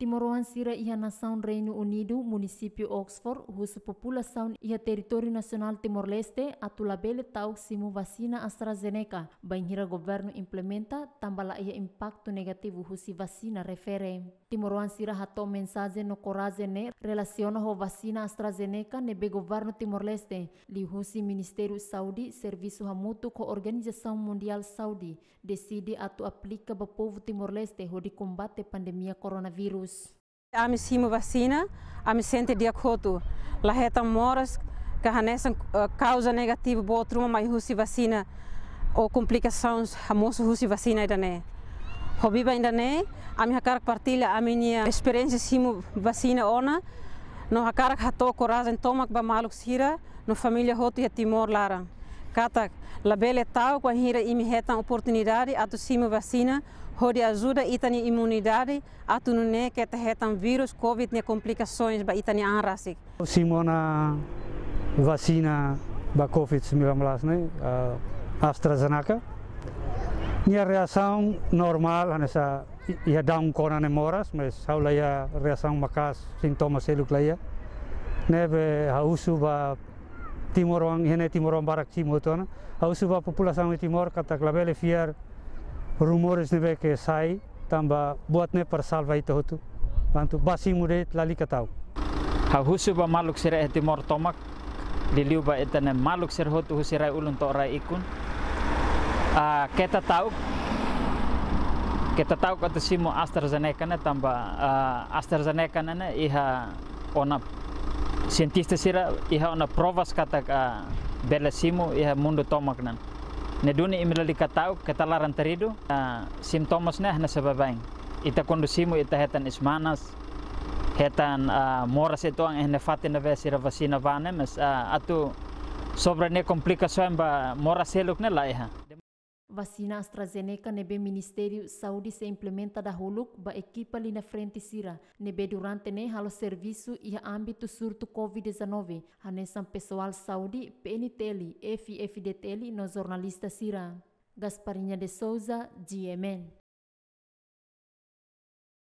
Timoruansira ia nação Reino Unido, munisipio Oxford, husu população ia teritori nasional Timor-Leste, atulabele tau simu vaksina AstraZeneca. Banhira governo implementa, tambala ia impacto negativo husi vacina refere. Sira hatou mensagem no corazene relaciona ho vacina AstraZeneca nebe governo Timor-Leste, li husi ministeru Saudi, Serviço Hamutu ko Organização Mundial Saudi, decide atu aplica ba povo Timor-Leste ho de combate pandemia coronavirus. Deus. Am tá, simo vacina, am sente de acordo. La reta moras que a nessa eh, causa negativa bo truma mai husi vacina ou complicações a hamoso husi vacina ainda idane. Hobiba idane, am hakar partilha a minha experiência simo vacina ona. No a hakar hatou coragem tomak ba maluk sira, no família roto e timor laran. Kata labele tal com hira imi heta oportunidade atu simo vacina hodi ajuda itani imunidade atu nune que te hetan vírus covid ne complicações ba itani anrasik. Simona vacina ba covid-19 né? AstraZeneca. Minha reação normal nessa né, ia dar um cona moras, mas aula ia reação macas sintomas eluklaia. Neve a uso ba Timor orang hene Timor orang barak Timur hoto na au suba populasi Timor kata labele fiar rumores nebe ke sai tamba buat ne per salva itu hotu bantu basi murid lali katau Aku husuba maluk sire e Timor tomak diliuba etane maluk sir itu husirai ulun to rai ikun uh, kita tahu kita tahu kata aster AstraZeneca na tamba uh, AstraZeneca na iha onap Cientista sira iha ona provas katak a bela simu iha mundu tomak nan. Ne duni imrali katau ketalaran teridu a simptomas ne hana sebabain. Ita kondusimu ita hetan ismanas hetan a moras itu ang hana fatin na vasina vanem mas a atu sobra ne komplikasoen ba moras heluk ne la Vacina AstraZeneca nebe Ministério Saúde se implementa da Holuk ba equipa ali na frente sira. Nebe durante ne halo serviço e âmbito surto COVID-19. Hanesan pessoal saúde, PNTL, FFDTL no jornalista sira. Gasparinha de Souza, GMN.